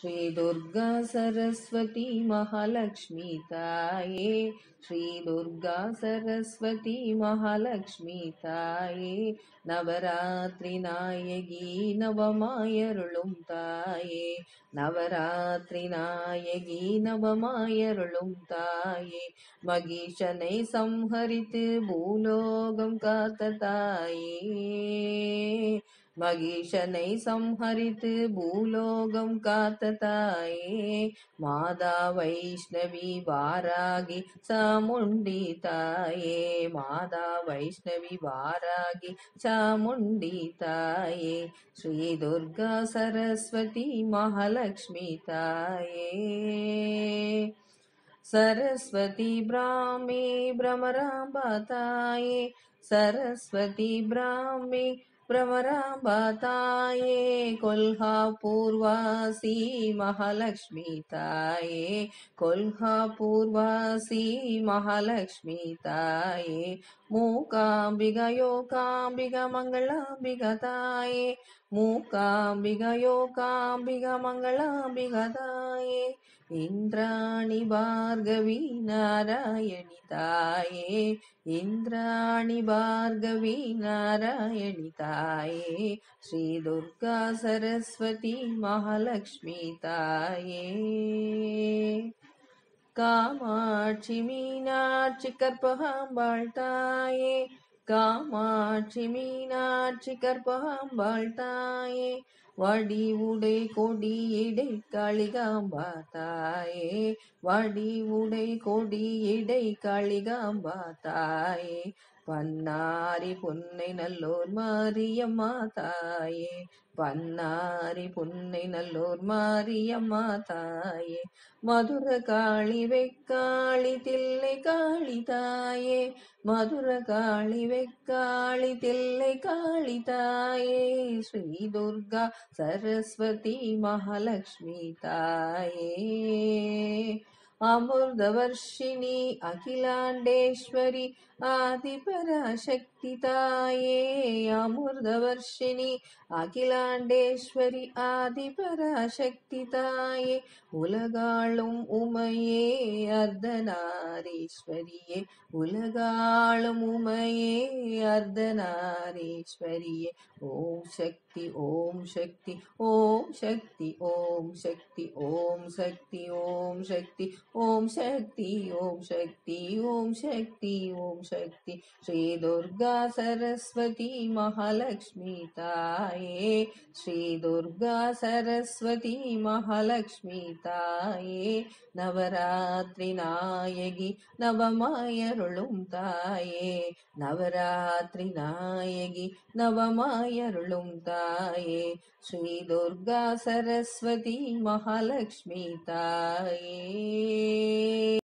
श्रीदुर्गा सरस्वती महालक्ष्मी ताये श्रीदुर्गा सरस्वती महालक्ष्मी ताये நவராத்திரி நாயகி நவமாயருளும் தாயே நவராத்திரி நாயகி நவமாயருளும் தாயே மகிஷனை சம்ஹரித்து பூலோகம் காத்த தாயே महिषनैः संहरित भूलोकं काततायै मादा वैष्णवी वारागि च मुण्डिताय मादा वैष्णवी वारागी च मुण्डिताय सरस्वती महालक्ष्मीताये सरस्वती ब्राह्मी भ्रमराभाताय सरस्वती ब्राह्मी ಪ್ರವರಾಂಬತಾಯೇ ಕೊಲ್ಹಾಪೂರ್ವಾಸಿ ಮಹಾಲಕ್ಷ್ಮೀ ತಾಯೇ ಕೊಲ್ಹಾಪೂರ್ವಾಸಿ ಮಹಾಲಕ್ಷ್ಮೀ ತಾಯೇ ಮೂಕಾಂಬಿಗಯೋಕಾಂಬಿಗ ಮಂಗಳಾಂಬಿಗ ತಾಯೇ ಮೂಕಾಂಬಿಗಯೋಕಾಂಬಿಗ ಮಂಗಳಾಂಬಿಗ ತಾಯೇ ಇಂದ್ರಾಣಿ ಭಾರ್ಗವಿ ನಾರಾಯಣಿ ತಾಯೇ ಇಂದ್ರಾಣಿ ಭಾರ್ಗವಿ ನಾರಾಯಣಿ ತಾಯೇ ताये श्री दुर्गा सरस्वती महालक्ष्मी ताये कामाक्षि मीनाक्षि கற்பகாம்பாள் தாயே காமாட்சி மீனாட்சி வடி உடை கொடியிடை காளிகாம்பா தாயே வடி உடை கொடியிடை காளிகாம்பா தாயே பன்னாரி பொன்னை நல்லோர் மாரியம்மா தாயே பன்னாரி பொன்னை நல்லோர் மாரியம்மா தாயே மதுர காளி வெக்காளி தில்லை காளி தாயே மதுர காளி வெக்காளி தில்லை காளி தாயே ஸ்ரீ துர்கா सरस्वती महालक्ष्मी ताये अमृतवर्षिणी अखिलाण्डेश्वरी ఆదిపరాశక్తితాయే అమృతవర్షిణి అఖిలాండేశ్వరి ఆదిపరాశక్తితాయే உலகாளும் உமையே அர்த்தநாரீஸ்வரியே உலகாளும் உமையே அர்த்தநாரீஸ்வரியே ஓம் சக்தி ஓம் சக்தி ஓம் சக்தி ஓம் சக்தி ஓம் சக்தி ஓம் சக்தி ஓம் சக்தி ஓம் சக்தி ஓம் சக்தி ஓம் शक्ति श्रीदुर्गा सरस्वती महालक्ष्मितायै श्री दुर्गा सरस्वती महालक्ष्मिताय नवरात्रिनायकि नवमाय ताये नवरात्रिनायकि नवमाय रुलुङ्ताय श्री सरस्वती महालक्ष्मिताय